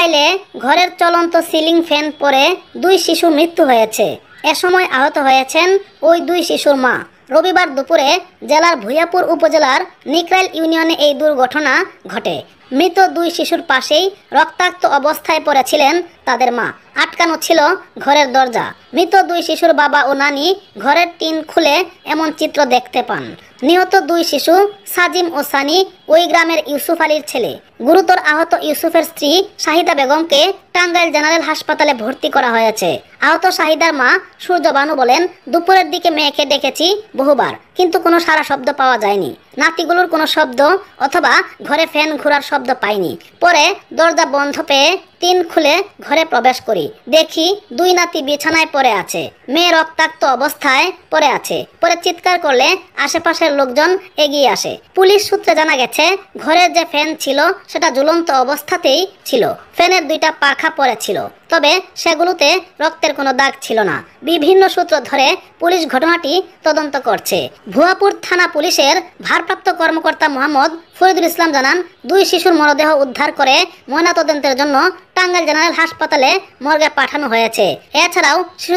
ইসরায়েলে ঘরের চলন্ত সিলিং ফ্যান পরে দুই শিশুর মৃত্যু হয়েছে এ সময় আহত হয়েছেন ওই দুই শিশুর মা রবিবার দুপুরে জেলার ভুয়াপুর উপজেলার নিকরাইল ইউনিয়নে এই দুর্ঘটনা ঘটে মৃত দুই শিশুর পাশেই রক্তাক্ত অবস্থায় পড়েছিলেন তাদের মা আটকানো ছিল ঘরের দরজা মৃত দুই শিশুর বাবা ও নানি ঘরের টিন খুলে এমন চিত্র দেখতে পান নিহত দুই শিশু সাজিম ও সানি ওই গ্রামের ইউসুফ আলীর ছেলে গুরুতর আহত ইউসুফের স্ত্রী শাহিদা বেগমকে টাঙ্গাইল জেনারেল হাসপাতালে ভর্তি করা হয়েছে আহত শাহিদার মা সূর্যবানু বলেন দুপুরের দিকে মেয়েকে ডেকেছি বহুবার কিন্তু কোনো সারা শব্দ পাওয়া যায়নি নাতিগুলোর কোনো শব্দ অথবা ঘরে ফ্যান ঘোরার শব্দ পাইনি পরে দরজা বন্ধ পেয়ে তিন খুলে ঘরে প্রবেশ করি দেখি দুই নাতি বিছানায় পড়ে আছে মেয়ে রক্তাক্ত অবস্থায় পড়ে আছে পরে চিৎকার করলে আশেপাশের লোকজন এগিয়ে আসে পুলিশ সূত্রে জানা গেছে ঘরের যে ফ্যান ছিল সেটা জ্বলন্ত অবস্থাতেই ছিল ফ্যানের দুইটা পাখা পড়েছিল তবে সেগুলোতে রক্তের কোনো দাগ ছিল না বিভিন্ন সূত্র ধরে পুলিশ ঘটনাটি তদন্ত করছে ভুয়াপুর থানা পুলিশের ভারপ্রাপ্ত কর্মকর্তা মোহাম্মদ ফরিদুল ইসলাম জানান দুই শিশুর মরদেহ উদ্ধার করে ময়নাতদন্তের জন্য টাঙ্গাইল জেনারেল হাসপাতালে মর্গে পাঠানো হয়েছে এছাড়াও শিশু